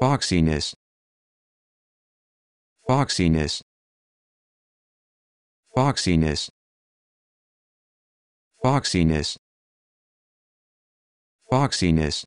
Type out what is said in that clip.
Foxiness. Foxiness. Foxiness. Foxiness. Foxiness.